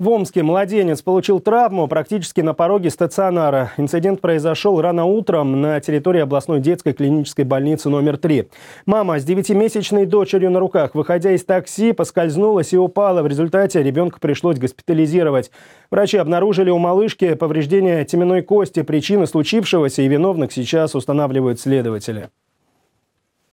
В Омске младенец получил травму практически на пороге стационара. Инцидент произошел рано утром на территории областной детской клинической больницы номер 3. Мама с 9-месячной дочерью на руках, выходя из такси, поскользнулась и упала. В результате ребенка пришлось госпитализировать. Врачи обнаружили у малышки повреждение теменной кости. Причины случившегося и виновных сейчас устанавливают следователи.